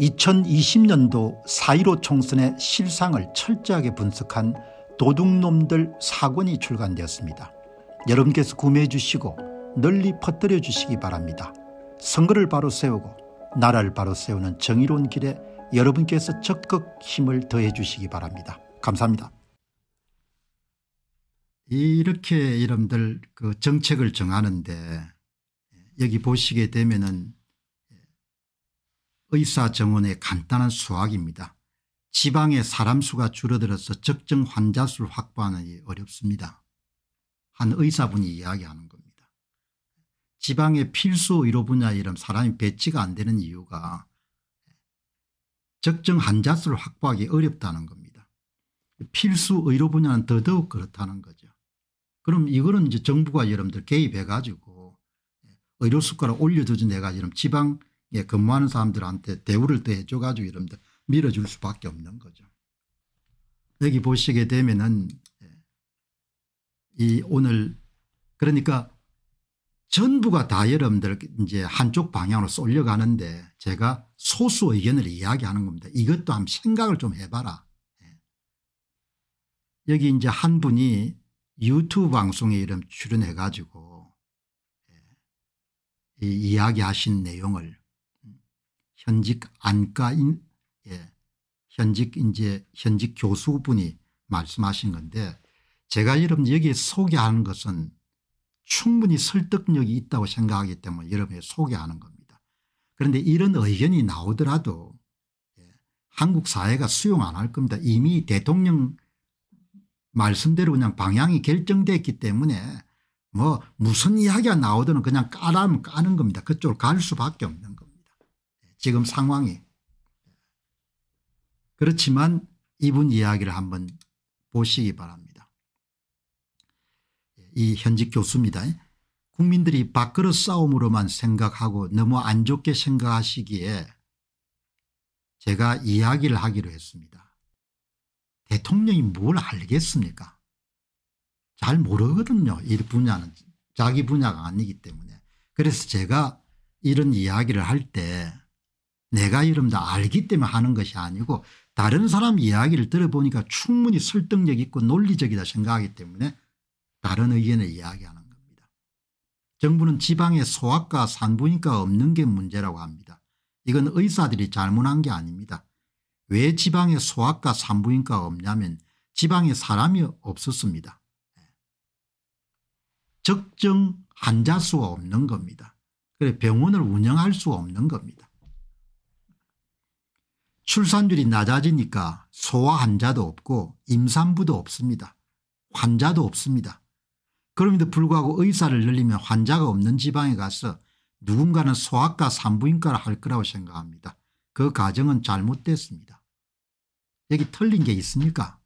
2020년도 4.15 총선의 실상을 철저하게 분석한 도둑놈들 사권이 출간되었습니다. 여러분께서 구매해 주시고 널리 퍼뜨려 주시기 바랍니다. 선거를 바로 세우고 나라를 바로 세우는 정의로운 길에 여러분께서 적극 힘을 더해 주시기 바랍니다. 감사합니다. 이렇게 여러분들 그 정책을 정하는데 여기 보시게 되면은 의사정원의 간단한 수학입니다. 지방의 사람 수가 줄어들어서 적정 환자 수를 확보하는 게 어렵습니다. 한 의사분이 이야기하는 겁니다. 지방의 필수 의료 분야 이런 사람이 배치가 안 되는 이유가 적정 환자 수를 확보하기 어렵다는 겁니다. 필수 의료 분야는 더더욱 그렇다는 거죠. 그럼 이거는 이제 정부가 여러분들 개입해 가지고 의료 수가를 올려주지 내가 지금 지방 예, 근무하는 사람들한테 대우를 더 해줘가지고 이러분 밀어줄 수밖에 없는 거죠. 여기 보시게 되면은 예, 이 오늘 그러니까 전부가 다 여러분들 이제 한쪽 방향으로 쏠려가는데 제가 소수 의견을 이야기하는 겁니다. 이것도 한번 생각을 좀 해봐라. 예. 여기 이제 한 분이 유튜브 방송에 이름 출연해 가지고 예, 이 이야기하신 내용을 현직 안과인 예, 현직 이제 현직 교수분이 말씀하신 건데 제가 여러분 여기 소개하는 것은 충분히 설득력이 있다고 생각하기 때문에 여러분에 소개하는 겁니다. 그런데 이런 의견이 나오더라도 예, 한국 사회가 수용 안 할 겁니다. 이미 대통령 말씀대로 그냥 방향이 결정됐기 때문에 뭐 무슨 이야기가 나오든 그냥 까라면 까는 겁니다. 그쪽으로 갈 수밖에 없는 겁니다. 지금 상황이. 그렇지만 이분 이야기를 한번 보시기 바랍니다. 이 현직 교수입니다. 국민들이 밥그릇 싸움으로만 생각하고 너무 안 좋게 생각하시기에 제가 이야기를 하기로 했습니다. 대통령이 뭘 알겠습니까? 잘 모르거든요. 이 분야는 자기 분야가 아니기 때문에. 그래서 제가 이런 이야기를 할때 내가 이름다 알기 때문에 하는 것이 아니고 다른 사람 이야기를 들어보니까 충분히 설득력 있고 논리적이다 생각하기 때문에 다른 의견을 이야기하는 겁니다. 정부는 지방에 소아과 산부인과 없는 게 문제라고 합니다. 이건 의사들이 잘못한 게 아닙니다. 왜 지방에 소아과 산부인과 가 없냐면 지방에 사람이 없었습니다. 적정 환자 수가 없는 겁니다. 그래 병원을 운영할 수가 없는 겁니다. 출산율이 낮아지니까 소아 환자도 없고 임산부도 없습니다. 환자도 없습니다. 그럼에도 불구하고 의사를 늘리면 환자가 없는 지방에 가서 누군가는 소아과 산부인과를 할 거라고 생각합니다. 그 가정은 잘못됐습니다. 여기 틀린 게 있습니까?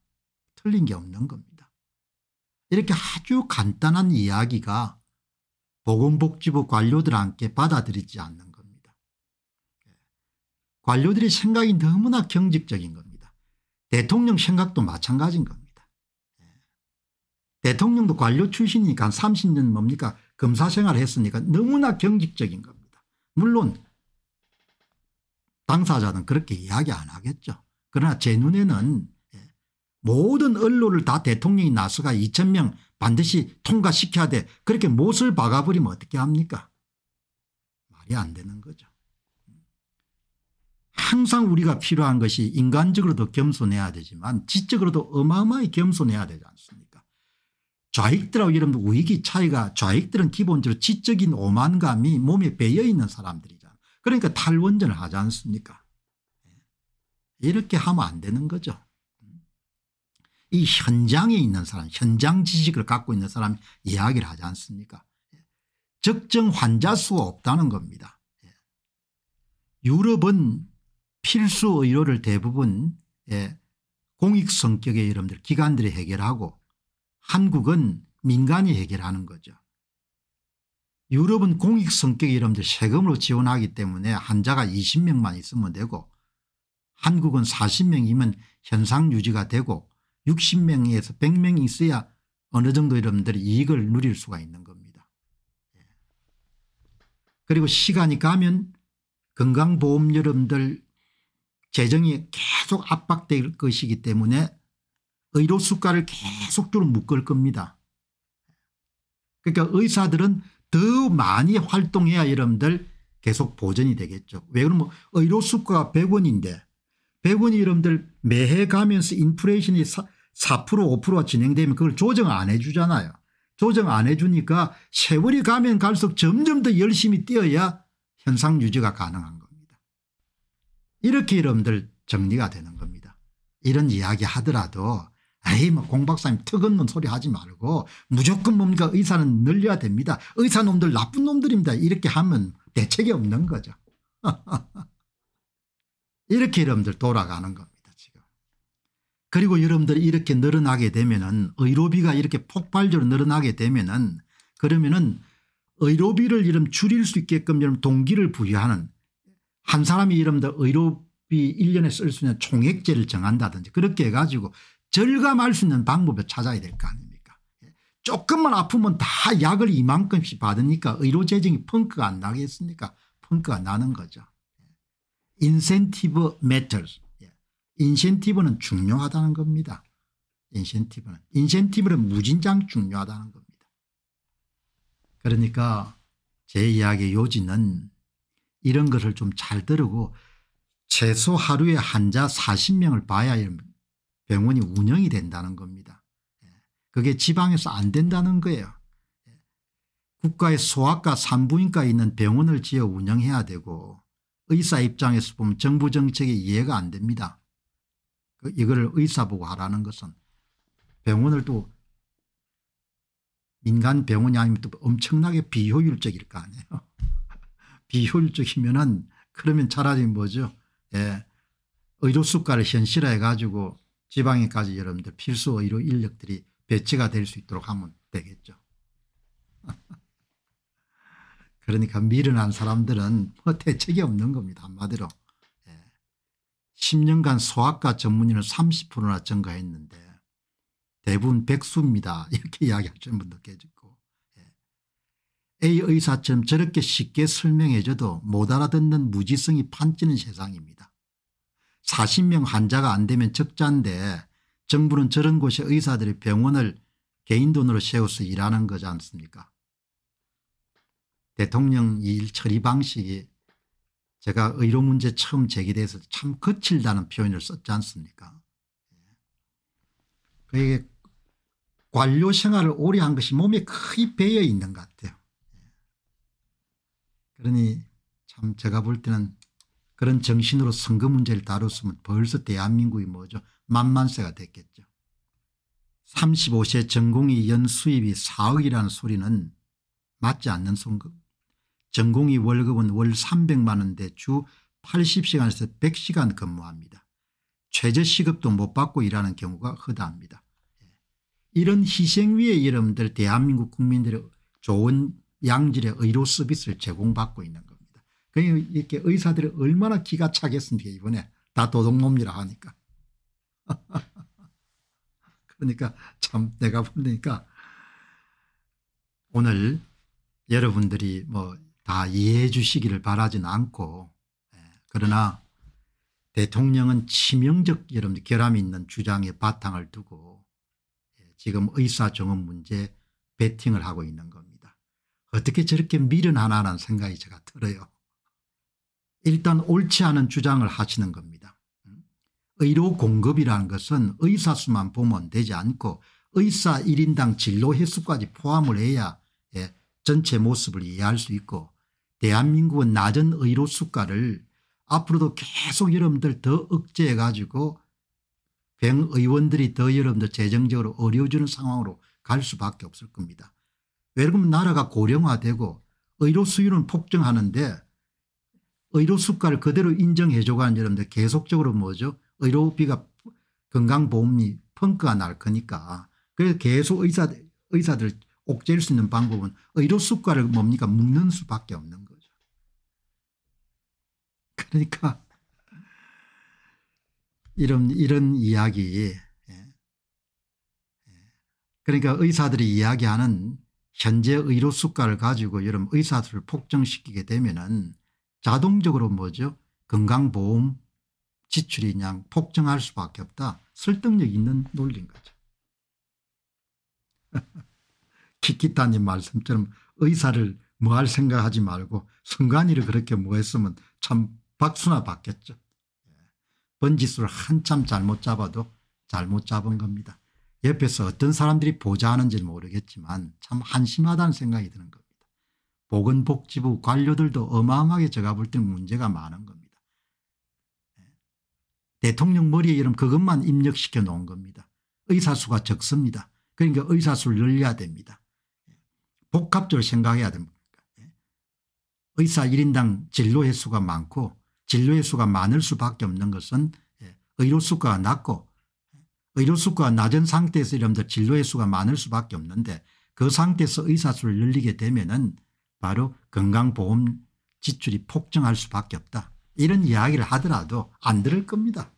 틀린 게 없는 겁니다. 이렇게 아주 간단한 이야기가 보건복지부 관료들한테 받아들이지 않는 관료들의 생각이 너무나 경직적인 겁니다. 대통령 생각도 마찬가지인 겁니다. 예. 대통령도 관료 출신이니까 한 30년 뭡니까 검사 생활을 했으니까 너무나 경직적인 겁니다. 물론 당사자는 그렇게 이야기 안 하겠죠. 그러나 제 눈에는 예, 모든 언론을 다 대통령이 나서가 2천명 반드시 통과시켜야 돼. 그렇게 못을 박아버리면 어떻게 합니까? 말이 안 되는 거죠. 항상 우리가 필요한 것이 인간적으로도 겸손해야 되지만 지적으로도 어마어마히 겸손해야 되지 않습니까 좌익들하고 여러분 우익이 차이가 좌익들은 기본적으로 지적인 오만감이 몸에 배어 있는 사람들이잖아요. 그러니까 탈원전을 하지 않습니까 예. 이렇게 하면 안 되는 거죠. 이 현장에 있는 사람 현장 지식을 갖고 있는 사람 이야기를 하지 않습니까 예. 적정 환자 수가 없다는 겁니다. 예. 유럽은 필수 의료를 대부분 예, 공익 성격의 여러분들 기관들이 해결하고 한국은 민간이 해결하는 거죠. 유럽은 공익 성격의 여러분들 세금으로 지원하기 때문에 환자가 20명만 있으면 되고 한국은 40명이면 현상 유지가 되고 60명에서 100명이 있어야 어느 정도 여러분들이 이익을 누릴 수가 있는 겁니다. 예. 그리고 시간이 가면 건강보험 여러분들 재정이 계속 압박될 것이기 때문에 의료 수가를 계속 줄 묶을 겁니다. 그러니까 의사들은 더 많이 활동해야 여러분들 계속 보전이 되겠죠. 왜 그러면 의료 수가가 100원인데 100원이 여러분들 매해 가면서 인플레이션이 4, 5%가 진행되면 그걸 조정 안 해주잖아요. 조정 안 해주니까 세월이 가면 갈수록 점점 더 열심히 뛰어야 현상 유지가 가능한 이렇게 여러분들 정리가 되는 겁니다. 이런 이야기 하더라도 에이 뭐공 박사님 턱없는 소리 하지 말고 무조건 뭡니까 의사는 늘려야 됩니다. 의사놈들 나쁜 놈들입니다. 이렇게 하면 대책이 없는 거죠. 이렇게 여러분들 돌아가는 겁니다 지금. 그리고 여러분들이 이렇게 늘어나게 되면 은 의료비가 이렇게 폭발적으로 늘어나게 되면 은 그러면 은 의료비를 이름 줄일 수 있게끔 이런 동기를 부여하는 한 사람이 이름다 의료비 1년에 쓸 수 있는 총액제를 정한다든지 그렇게 해가지고 절감할 수 있는 방법을 찾아야 될 거 아닙니까 예. 조금만 아프면 다 약을 이만큼씩 받으니까 의료 재정이 펑크가 안 나겠습니까 펑크가 나는 거죠. 예. 인센티브 matters. 예. 인센티브는 중요하다는 겁니다. 인센티브는. 인센티브는 무진장 중요하다는 겁니다. 그러니까 제 이야기의 요지는 이런 것을 좀 잘 들으고 최소 하루에 환자 40명을 봐야 병원이 운영이 된다는 겁니다. 예. 그게 지방에서 안 된다는 거예요. 예. 국가의 소아과 산부인과 있는 병원을 지어 운영해야 되고 의사 입장에서 보면 정부 정책이 이해가 안 됩니다. 그 이거를 의사 보고 하라는 것은 병원을 또 민간 병원이 아니면 또 엄청나게 비효율적일 거 아니에요. 비효율적이면은 그러면 차라리 뭐죠. 예. 의료 수가를 현실화해 가지고 지방에까지 여러분들 필수 의료 인력들이 배치가 될 수 있도록 하면 되겠죠. 그러니까 미련한 사람들은 뭐 대책이 없는 겁니다. 한마디로. 예. 10년간 소아과 전문의는 30%나 증가했는데 대부분 백수입니다. 이렇게 이야기하시는 분도 계시고 A 의사처럼 저렇게 쉽게 설명해줘도 못 알아듣는 무지성이 판치는 세상입니다. 40명 환자가 안 되면 적자인데 정부는 저런 곳에 의사들이 병원을 개인 돈으로 세워서 일하는 거지 않습니까 대통령 일 처리 방식이 제가 의료 문제 처음 제기돼서 참 거칠다는 표현을 썼지 않습니까 그게 관료 생활을 오래 한 것이 몸에 크게 배어 있는 것 같아요. 그러니 참 제가 볼 때는 그런 정신으로 선거 문제를 다뤘으면 벌써 대한민국이 뭐죠 만만세가 됐겠죠. 35세 전공의연 수입이 4억이라는 소리는 맞지 않는 선거. 전공이 월급은 월 300만 원대 주 80시간에서 100시간 근무합니다. 최저시급도 못 받고 일하는 경우가 허다합니다. 예. 이런 희생 위의 이름들 대한민국 국민들의 좋은 양질의 의료 서비스를 제공받고 있는 겁니다. 그러니까 이렇게 의사들이 얼마나 기가 차겠습니까 이번에 다 도둑놈이라 하니까. 그러니까 참 내가 보니까 오늘 여러분들이 뭐 다 이해해 주시기를 바라진 않고 예, 그러나 대통령은 치명적 여러분 결함이 있는 주장의 바탕을 두고 예, 지금 의사정원 문제 베팅을 하고 있는 겁니다. 어떻게 저렇게 미련하나라는 생각이 제가 들어요. 일단 옳지 않은 주장을 하시는 겁니다. 의료 공급이라는 것은 의사 수만 보면 되지 않고 의사 1인당 진료 횟수까지 포함을 해야 예, 전체 모습을 이해할 수 있고 대한민국은 낮은 의료 수가를 앞으로도 계속 여러분들 더 억제해 가지고 병 의원들이 더 여러분들 재정적으로 어려워지는 상황으로 갈 수밖에 없을 겁니다. 외국 나라가 고령화되고 의료 수요는 폭증하는데 의료 수가를 그대로 인정해줘가 아니라 계속적으로 뭐죠 의료비가 건강보험이 펑크가 날 거니까 그래서 계속 의사, 의사들 옥죄일 수 있는 방법은 의료 수가를 뭡니까 묶는 수밖에 없는 거죠. 그러니까 이런 이런 이야기 예. 예. 그러니까 의사들이 이야기하는 현재 의료 수가를 가지고 여러 의사들을 폭정시키게 되면은 자동적으로 뭐죠 건강보험 지출이 그냥 폭증할 수밖에 없다. 설득력 있는 논리인 거죠. 키키타님 말씀처럼 의사를 뭐 할 생각하지 말고 순간이를 그렇게 뭐 했으면 참 박수나 받겠죠. 예. 번지수를 한참 잘못 잡아도 잘못 잡은 겁니다. 옆에서 어떤 사람들이 보좌하는지 모르겠지만 참 한심하다는 생각이 드는 겁니다. 보건복지부 관료들도 어마어마하게 제가 볼 때는 문제가 많은 겁니다. 예. 대통령 머리에 이름 그것만 입력시켜 놓은 겁니다. 의사수가 적습니다. 그러니까 의사수를 늘려야 됩니다. 예. 복합적으로 생각해야 됩니다. 예. 의사 1인당 진료 횟수가 많고 진료 횟수가 많을 수밖에 없는 것은 의료 수가 낮고 의료 수가 낮은 상태에서 이러면 진료의 수가 많을 수밖에 없는데 그 상태에서 의사수를 늘리게 되면 은 바로 건강보험 지출이 폭증할 수밖에 없다. 이런 이야기를 하더라도 안 들을 겁니다.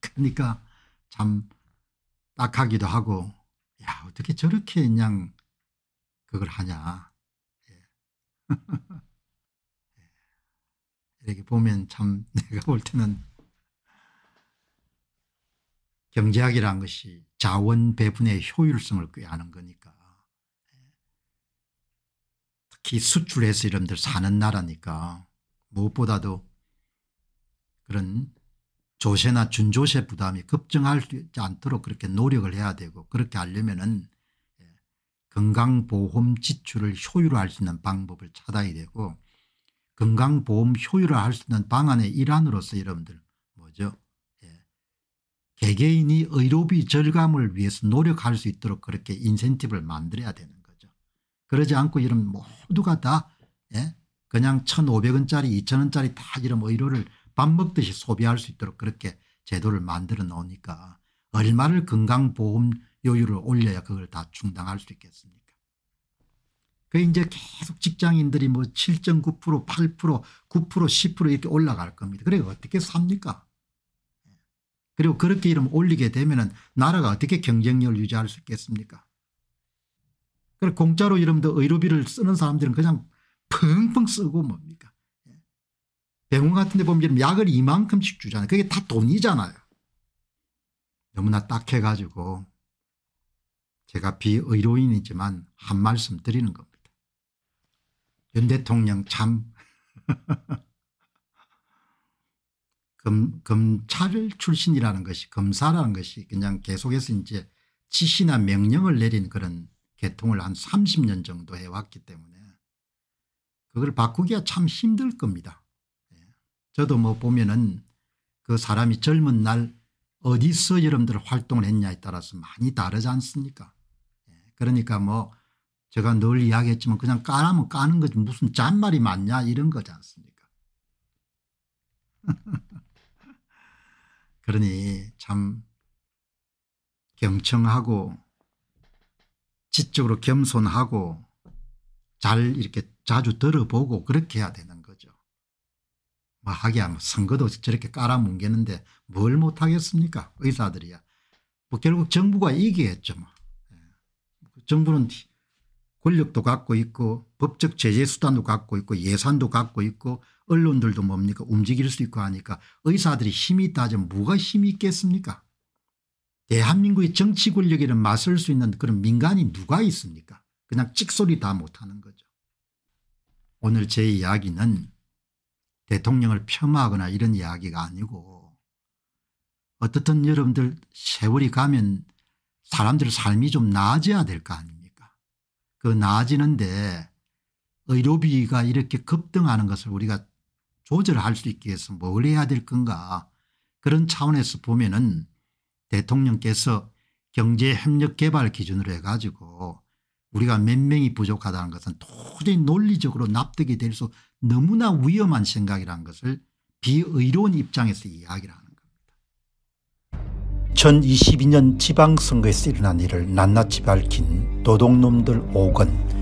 그러니까 참 딱하기도 하고 야 어떻게 저렇게 그냥 그걸 하냐. 예. 예. 이렇게 보면 참 내가 볼 때는 경제학이란 것이 자원 배분의 효율성을 꾀하는 거니까 특히 수출해서 이런들 사는 나라니까 무엇보다도 그런 조세나 준조세 부담이 급증하지 않도록 그렇게 노력을 해야 되고 그렇게 하려면 은 예, 건강보험 지출을 효율화할 수 있는 방법을 찾아야 되고 건강보험 효율화할 수 있는 방안의 일환으로서 여러분들 뭐죠 개개인이 의료비 절감을 위해서 노력할 수 있도록 그렇게 인센티브를 만들어야 되는 거죠. 그러지 않고 이런 모두가 다 예? 그냥 1,500원짜리 2,000원짜리 다 이런 의료를 밥 먹듯이 소비할 수 있도록 그렇게 제도를 만들어 놓으니까 얼마를 건강보험 요율을 올려야 그걸 다 충당할 수 있겠습니까 그 이제 계속 직장인들이 뭐7.9% 8% 9% 10% 이렇게 올라갈 겁니다. 그래 어떻게 삽니까 그리고 그렇게 이름 올리게 되면 나라가 어떻게 경쟁력을 유지할 수 있겠습니까? 그리고 공짜로 이름도 의료비를 쓰는 사람들은 그냥 펑펑 쓰고 뭡니까? 병원 같은 데 보면 약을 이만큼씩 주잖아요. 그게 다 돈이잖아요. 너무나 딱해가지고 제가 비의료인이지만 한 말씀 드리는 겁니다. 윤 대통령 참 검, 검찰 출신이라는 것이 검사라는 것이 그냥 계속해서 이제 지시나 명령을 내린 그런 계통을 한 30년 정도 해왔기 때문에 그걸 바꾸기가 참 힘들 겁니다. 예. 저도 뭐 보면은 그 사람이 젊은 날 어디서 여러분들 활동을 했냐에 따라서 많이 다르지 않습니까 예. 그러니까 뭐 제가 늘 이야기했지만 그냥 까라면 까는 거지 무슨 잔말이 맞냐 이런 거지 않습니까 그러니 참 경청하고 지적으로 겸손하고 잘 이렇게 자주 들어보고 그렇게 해야 되는 거죠. 뭐 하기야 선거도 저렇게 깔아뭉개는데 뭘 못하겠습니까 의사들이야. 뭐 결국 정부가 이기겠죠. 뭐. 예. 정부는 권력도 갖고 있고 법적 제재 수단도 갖고 있고 예산도 갖고 있고 언론들도 뭡니까 움직일 수 있고 하니까 의사들이 힘이 있다면 뭐가 힘이 있겠습니까 대한민국의 정치 권력에는 맞설 수 있는 그런 민간이 누가 있습니까 그냥 찍소리 다 못하는 거죠. 오늘 제 이야기는 대통령을 폄하하거나 이런 이야기가 아니고 어떻든 여러분들 세월이 가면 사람들 삶이 좀 나아져야 될 거 아닙니까 그 나아지는데 의료비가 이렇게 급등하는 것을 우리가 조절할 수 있기 위해서 뭘 해야 될 건가 그런 차원에서 보면 은 대통령께서 경제협력개발 기준으로 해가지고 우리가 몇 명이 부족하다는 것은 도저히 논리적으로 납득이 될 수 너무나 위험한 생각이라는 것을 비의로운 입장에서 이야기를 하는 겁니다. 2022년 지방선거에서 일어난 일을 낱낱이 밝힌 도둑놈들 5건